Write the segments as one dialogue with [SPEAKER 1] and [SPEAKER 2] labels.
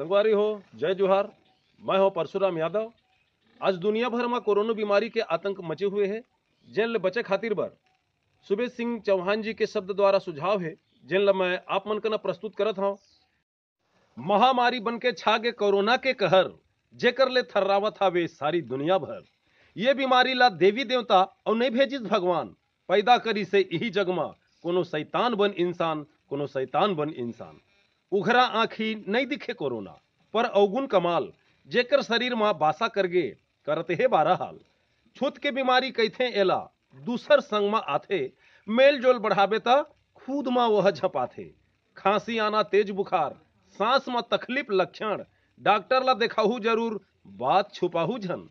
[SPEAKER 1] संगवारी हो जय जोहार मैं हूं परशुराम यादव आज दुनिया भर में कोरोना बीमारी के आतंक मचे हुए है जेन बचे खातिर बर सुबे सिंह चौहान जी के शब्द द्वारा सुझाव है जेन मैं आप मन करना प्रस्तुत करत हूँ महामारी बन के छा गए कोरोना के कहर जेकर ले थर्रावत था वे सारी दुनिया भर ये बीमारी ला देवी देवता और नहीं भेजिस भगवान पैदा करी से यही जगमा कोनो शैतान बन इंसान कोनो शैतान बन इंसान उघरा आंखी नहीं दिखे कोरोना पर अवगुण कमाल जेकर शरीर माँ बासा गे करते है बारह हाल छूत के बीमारी कैथे एला दूसर संग में आते मेल जोल बढ़ावे ता खुद माँ वह थे खांसी आना तेज बुखार सांस में तकलीफ लक्षण डॉक्टर ला देखाहू जरूर बात छुपाहू झन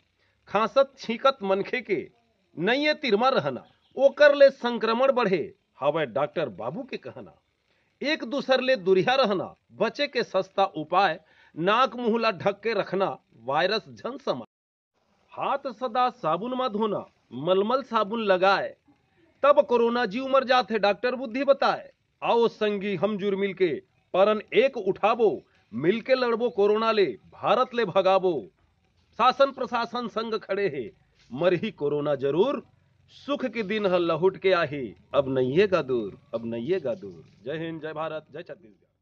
[SPEAKER 1] खांसत छींकत मनखे के नहीं तिरमा रहना ओकर ले संक्रमण बढ़े हवे डॉक्टर बाबू के कहना एक दूसर ले दूरिया रहना बचे के सस्ता उपाय नाक मुहला ढक के रखना वायरस झन समा हाथ सदा साबुन मा धोना मलमल साबुन लगाए तब कोरोना जीव मर जाते डॉक्टर बुद्धि बताए आओ संगी हम जुर के परन एक उठाबो मिलके लड़बो कोरोना ले भारत ले भगाबो शासन प्रशासन संग खड़े है मर ही कोरोना जरूर सुख की दिन हल्ला लहुट के आही अब नहीं का दूर अब नहीं का दूर जय हिंद जय भारत जय छत्तीसगढ़